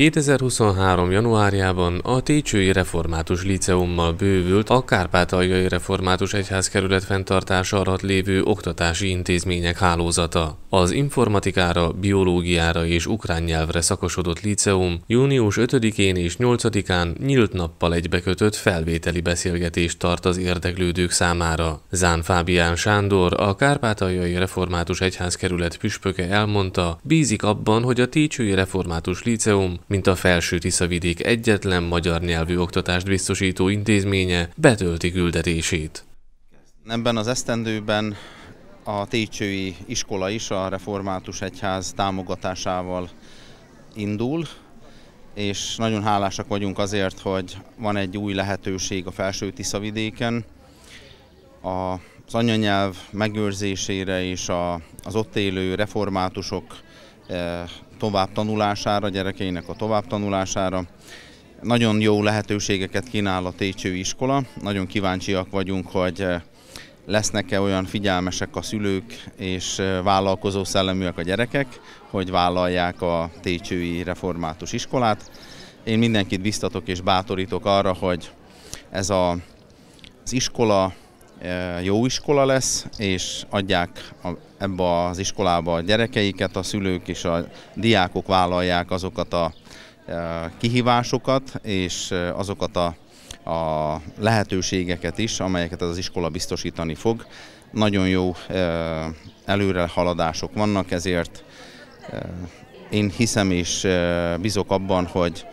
2023. januárjában a Técsői Református Liceummal bővült a Kárpátaljai Református Egyházkerület fenntartása alatt lévő oktatási intézmények hálózata. Az informatikára, biológiára és ukrán nyelvre szakosodott liceum június 5-én és 8-án nyílt nappal egybekötött felvételi beszélgetést tart az érdeklődők számára. Zán Fábián Sándor, a Kárpátaljai Református Egyházkerület püspöke elmondta, bízik abban, hogy a Técsői Református Liceum mint a felső Tiszavidék egyetlen magyar nyelvű oktatást biztosító intézménye betölti küldetését. Ebben az esztendőben a Técsői iskola is a Református Egyház támogatásával indul, és nagyon hálásak vagyunk azért, hogy van egy új lehetőség a felső Tiszavidéken, az anyanyelv megőrzésére és a, az ott élő reformátusok Eh, továbbtanulására, gyerekeinek a továbbtanulására. Nagyon jó lehetőségeket kínál a Técső iskola, nagyon kíváncsiak vagyunk, hogy eh, lesznek-e olyan figyelmesek a szülők és eh, vállalkozó szelleműek a gyerekek, hogy vállalják a Técsői Református Iskolát. Én mindenkit biztatok és bátorítok arra, hogy ez a, az iskola E, jó iskola lesz, és adják a, ebbe az iskolába a gyerekeiket, a szülők és a diákok vállalják azokat a e, kihívásokat, és e, azokat a, a lehetőségeket is, amelyeket az iskola biztosítani fog. Nagyon jó előrehaladások vannak, ezért én hiszem és bízok abban, hogy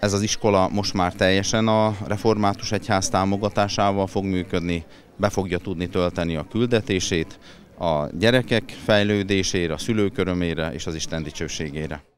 ez az iskola most már teljesen a református egyház támogatásával fog működni, be fogja tudni tölteni a küldetését, a gyerekek fejlődésére, a szülőkörömére és az Isten dicsőségére.